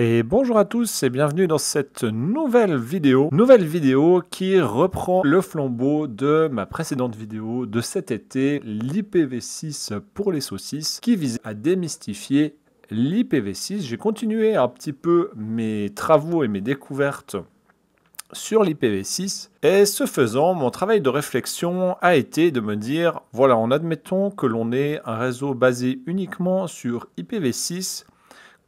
Et bonjour à tous et bienvenue dans cette nouvelle vidéo, nouvelle vidéo qui reprend le flambeau de ma précédente vidéo de cet été, l'IPv6 pour les saucisses, qui visait à démystifier l'IPv6. J'ai continué un petit peu mes travaux et mes découvertes sur l'IPv6 et ce faisant mon travail de réflexion a été de me dire voilà en admettons que l'on ait un réseau basé uniquement sur IPv6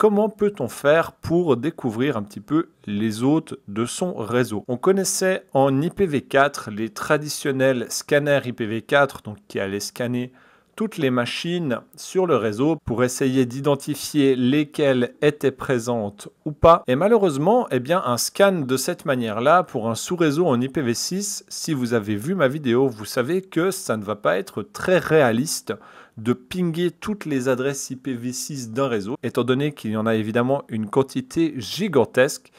comment peut-on faire pour découvrir un petit peu les hôtes de son réseau On connaissait en IPv4 les traditionnels scanners IPv4, donc qui allaient scanner toutes les machines sur le réseau pour essayer d'identifier lesquelles étaient présentes ou pas. Et malheureusement, eh bien, un scan de cette manière-là pour un sous-réseau en IPv6, si vous avez vu ma vidéo, vous savez que ça ne va pas être très réaliste de pinguer toutes les adresses IPv6 d'un réseau, étant donné qu'il y en a évidemment une quantité gigantesque.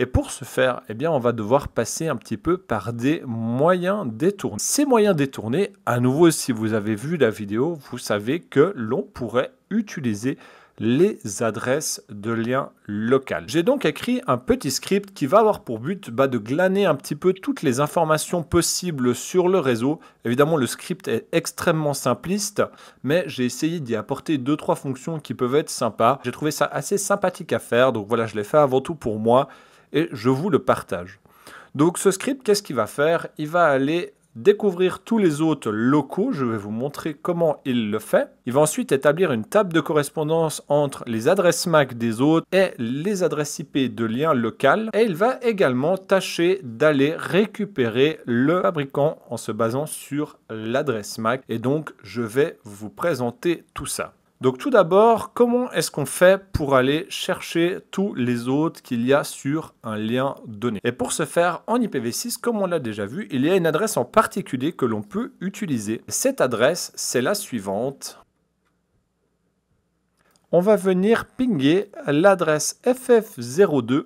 Et pour ce faire, eh bien, on va devoir passer un petit peu par des moyens détournés. Ces moyens détournés, à nouveau, si vous avez vu la vidéo, vous savez que l'on pourrait utiliser les adresses de liens locales. J'ai donc écrit un petit script qui va avoir pour but bah, de glaner un petit peu toutes les informations possibles sur le réseau. Évidemment, le script est extrêmement simpliste, mais j'ai essayé d'y apporter deux trois fonctions qui peuvent être sympas. J'ai trouvé ça assez sympathique à faire, donc voilà, je l'ai fait avant tout pour moi et je vous le partage. Donc ce script, qu'est-ce qu'il va faire Il va aller découvrir tous les hôtes locaux, je vais vous montrer comment il le fait. Il va ensuite établir une table de correspondance entre les adresses MAC des hôtes et les adresses IP de lien local et il va également tâcher d'aller récupérer le fabricant en se basant sur l'adresse MAC et donc je vais vous présenter tout ça. Donc tout d'abord, comment est-ce qu'on fait pour aller chercher tous les autres qu'il y a sur un lien donné Et pour ce faire, en IPv6, comme on l'a déjà vu, il y a une adresse en particulier que l'on peut utiliser. Cette adresse, c'est la suivante. On va venir pinguer l'adresse ff02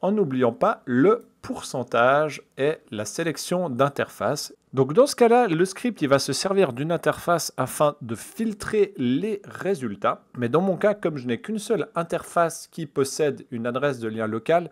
en n'oubliant pas le pourcentage et la sélection d'interface donc dans ce cas-là, le script il va se servir d'une interface afin de filtrer les résultats. Mais dans mon cas, comme je n'ai qu'une seule interface qui possède une adresse de lien local,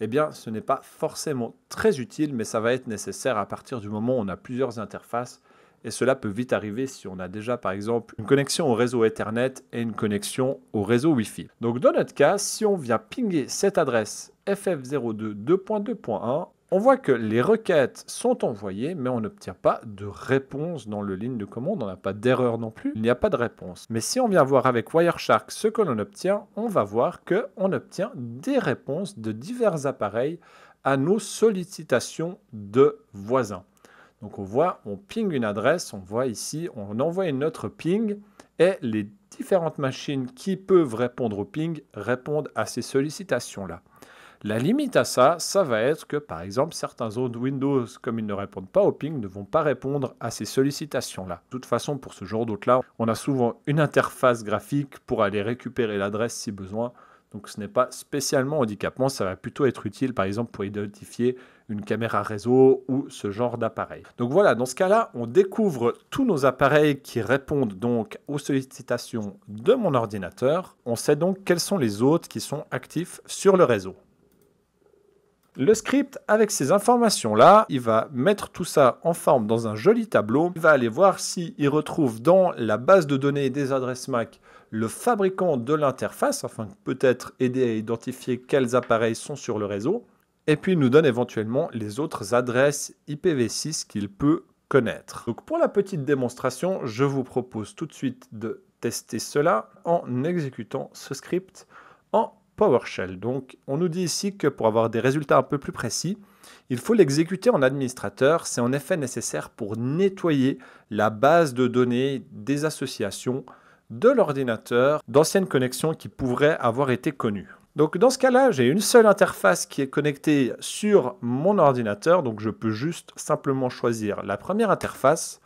eh bien ce n'est pas forcément très utile, mais ça va être nécessaire à partir du moment où on a plusieurs interfaces. Et cela peut vite arriver si on a déjà par exemple une connexion au réseau Ethernet et une connexion au réseau Wi-Fi. Donc dans notre cas, si on vient pinger cette adresse ff02.2.1, on voit que les requêtes sont envoyées, mais on n'obtient pas de réponse dans le ligne de commande, on n'a pas d'erreur non plus, il n'y a pas de réponse. Mais si on vient voir avec Wireshark ce que l'on obtient, on va voir que obtient des réponses de divers appareils à nos sollicitations de voisins. Donc on voit, on ping une adresse, on voit ici, on envoie une autre ping, et les différentes machines qui peuvent répondre au ping répondent à ces sollicitations-là. La limite à ça, ça va être que par exemple certains autres Windows, comme ils ne répondent pas au ping, ne vont pas répondre à ces sollicitations-là. De toute façon, pour ce genre dautres là on a souvent une interface graphique pour aller récupérer l'adresse si besoin. Donc ce n'est pas spécialement handicapant, ça va plutôt être utile par exemple pour identifier une caméra réseau ou ce genre d'appareil. Donc voilà, dans ce cas-là, on découvre tous nos appareils qui répondent donc aux sollicitations de mon ordinateur. On sait donc quels sont les autres qui sont actifs sur le réseau. Le script, avec ces informations-là, il va mettre tout ça en forme dans un joli tableau. Il va aller voir s'il il retrouve dans la base de données des adresses MAC le fabricant de l'interface, afin peut-être aider à identifier quels appareils sont sur le réseau. Et puis, il nous donne éventuellement les autres adresses IPv6 qu'il peut connaître. Donc, pour la petite démonstration, je vous propose tout de suite de tester cela en exécutant ce script en PowerShell. Donc on nous dit ici que pour avoir des résultats un peu plus précis, il faut l'exécuter en administrateur. C'est en effet nécessaire pour nettoyer la base de données des associations de l'ordinateur d'anciennes connexions qui pourraient avoir été connues. Donc dans ce cas-là, j'ai une seule interface qui est connectée sur mon ordinateur, donc je peux juste simplement choisir la première interface.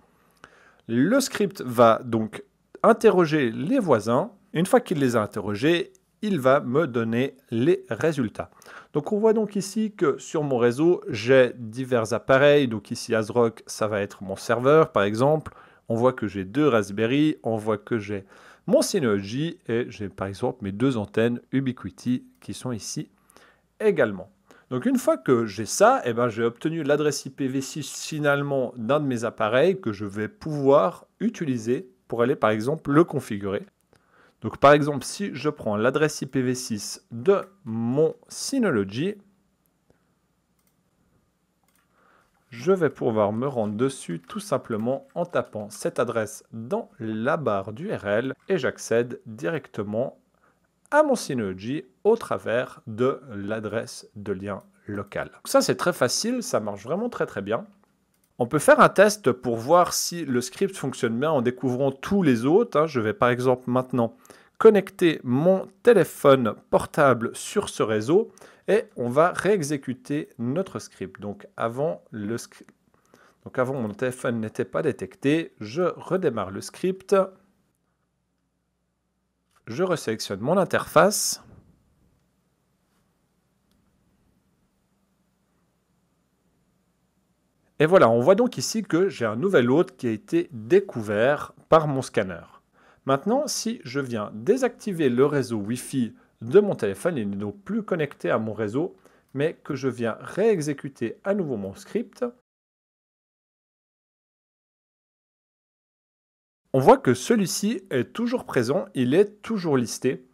Le script va donc interroger les voisins. Une fois qu'il les a interrogés, il va me donner les résultats. Donc on voit donc ici que sur mon réseau, j'ai divers appareils. Donc ici ASRock, ça va être mon serveur par exemple. On voit que j'ai deux Raspberry, on voit que j'ai mon Synology et j'ai par exemple mes deux antennes Ubiquiti qui sont ici également. Donc une fois que j'ai ça, eh ben, j'ai obtenu l'adresse IPv6 finalement d'un de mes appareils que je vais pouvoir utiliser pour aller par exemple le configurer. Donc par exemple, si je prends l'adresse IPv6 de mon Synology, je vais pouvoir me rendre dessus tout simplement en tapant cette adresse dans la barre d'URL et j'accède directement à mon Synology au travers de l'adresse de lien local. ça c'est très facile, ça marche vraiment très très bien. On peut faire un test pour voir si le script fonctionne bien en découvrant tous les autres. Hein. Je vais par exemple maintenant connecter mon téléphone portable sur ce réseau et on va réexécuter notre script. Donc avant, le Donc avant mon téléphone n'était pas détecté, je redémarre le script, je resélectionne mon interface, Et voilà, on voit donc ici que j'ai un nouvel hôte qui a été découvert par mon scanner. Maintenant, si je viens désactiver le réseau Wi-Fi de mon téléphone, il n'est donc plus connecté à mon réseau, mais que je viens réexécuter à nouveau mon script, On voit que celui-ci est toujours présent, il est toujours listé.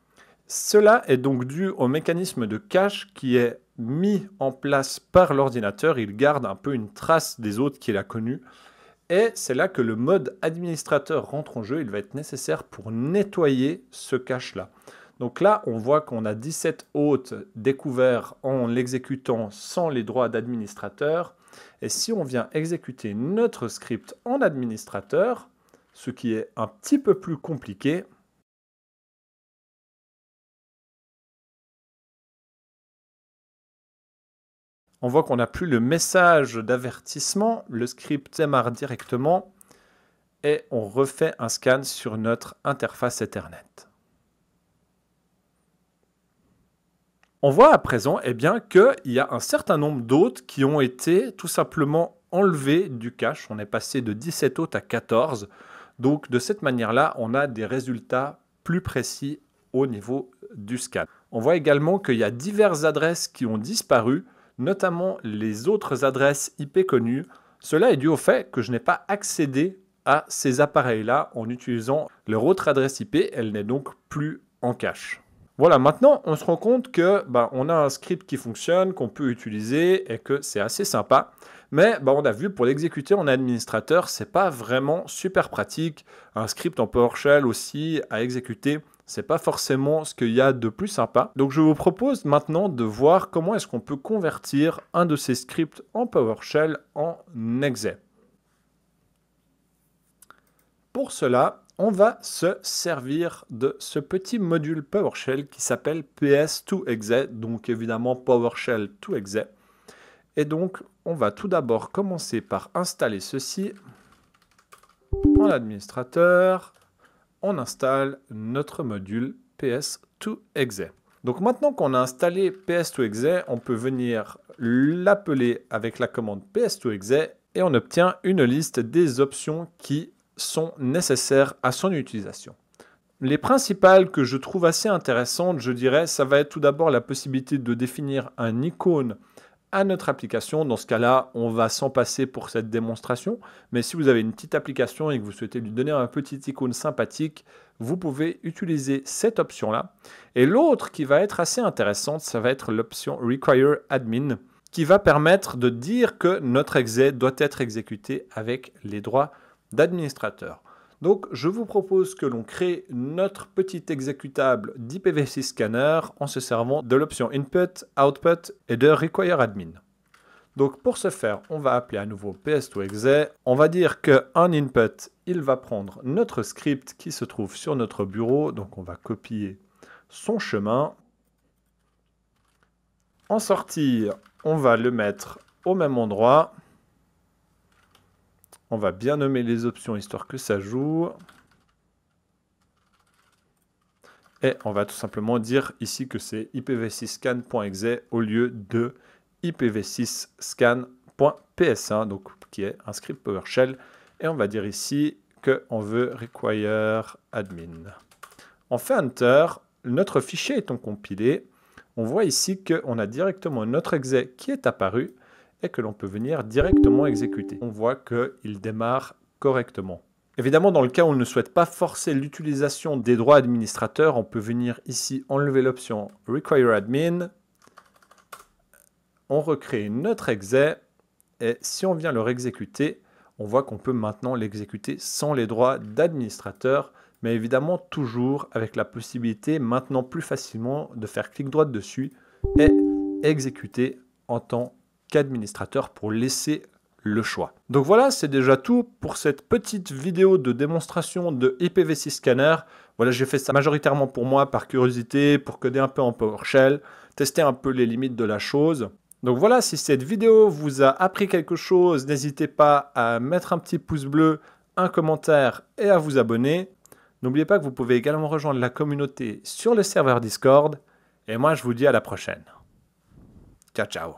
Cela est donc dû au mécanisme de cache qui est mis en place par l'ordinateur, il garde un peu une trace des hôtes qu'il a connus. Et c'est là que le mode administrateur rentre en jeu, il va être nécessaire pour nettoyer ce cache-là. Donc là, on voit qu'on a 17 hôtes découverts en l'exécutant sans les droits d'administrateur. Et si on vient exécuter notre script en administrateur, ce qui est un petit peu plus compliqué, on voit qu'on n'a plus le message d'avertissement, le script démarre directement et on refait un scan sur notre interface Ethernet. On voit à présent eh bien, qu'il y a un certain nombre d'hôtes qui ont été tout simplement enlevés du cache. On est passé de 17 hôtes à 14. Donc de cette manière-là, on a des résultats plus précis au niveau du scan. On voit également qu'il y a diverses adresses qui ont disparu notamment les autres adresses IP connues. Cela est dû au fait que je n'ai pas accédé à ces appareils-là en utilisant leur autre adresse IP, elle n'est donc plus en cache. Voilà, maintenant on se rend compte que bah, on a un script qui fonctionne, qu'on peut utiliser et que c'est assez sympa. Mais bah, on a vu, pour l'exécuter en administrateur, c'est pas vraiment super pratique. Un script en PowerShell aussi à exécuter, c'est pas forcément ce qu'il y a de plus sympa. Donc je vous propose maintenant de voir comment est-ce qu'on peut convertir un de ces scripts en PowerShell en exe. Pour cela, on va se servir de ce petit module PowerShell qui s'appelle PS2exe, donc évidemment PowerShell2exe. Et donc, on va tout d'abord commencer par installer ceci en administrateur. On installe notre module PS2exe. Donc maintenant qu'on a installé PS2exe, on peut venir l'appeler avec la commande PS2exe et on obtient une liste des options qui sont nécessaires à son utilisation. Les principales que je trouve assez intéressantes, je dirais, ça va être tout d'abord la possibilité de définir un icône à notre application. Dans ce cas-là, on va s'en passer pour cette démonstration. Mais si vous avez une petite application et que vous souhaitez lui donner un petit icône sympathique, vous pouvez utiliser cette option-là. Et l'autre qui va être assez intéressante, ça va être l'option Require Admin, qui va permettre de dire que notre exe doit être exécuté avec les droits d'administrateur. Donc je vous propose que l'on crée notre petit exécutable d'IPv6 scanner en se servant de l'option input, output et de require admin. Donc pour ce faire, on va appeler à nouveau ps2exe. On va dire qu'en input, il va prendre notre script qui se trouve sur notre bureau. Donc on va copier son chemin. En sortie, on va le mettre au même endroit. On va bien nommer les options histoire que ça joue. Et on va tout simplement dire ici que c'est ipv6scan.exe au lieu de ipv6scan.ps1, donc qui est un script PowerShell. Et on va dire ici qu'on veut require admin. On fait Enter, notre fichier étant compilé, on voit ici qu'on a directement notre exe qui est apparu, que l'on peut venir directement exécuter. On voit qu'il démarre correctement. Évidemment, dans le cas où on ne souhaite pas forcer l'utilisation des droits administrateurs, on peut venir ici enlever l'option Require Admin. On recrée notre exe et si on vient le réexécuter, on voit qu'on peut maintenant l'exécuter sans les droits d'administrateur, mais évidemment toujours avec la possibilité maintenant plus facilement de faire clic droit dessus et exécuter en temps administrateur pour laisser le choix. Donc voilà, c'est déjà tout pour cette petite vidéo de démonstration de IPv6 Scanner. Voilà, j'ai fait ça majoritairement pour moi, par curiosité, pour coder un peu en PowerShell, tester un peu les limites de la chose. Donc voilà, si cette vidéo vous a appris quelque chose, n'hésitez pas à mettre un petit pouce bleu, un commentaire et à vous abonner. N'oubliez pas que vous pouvez également rejoindre la communauté sur le serveur Discord. Et moi, je vous dis à la prochaine. Ciao, ciao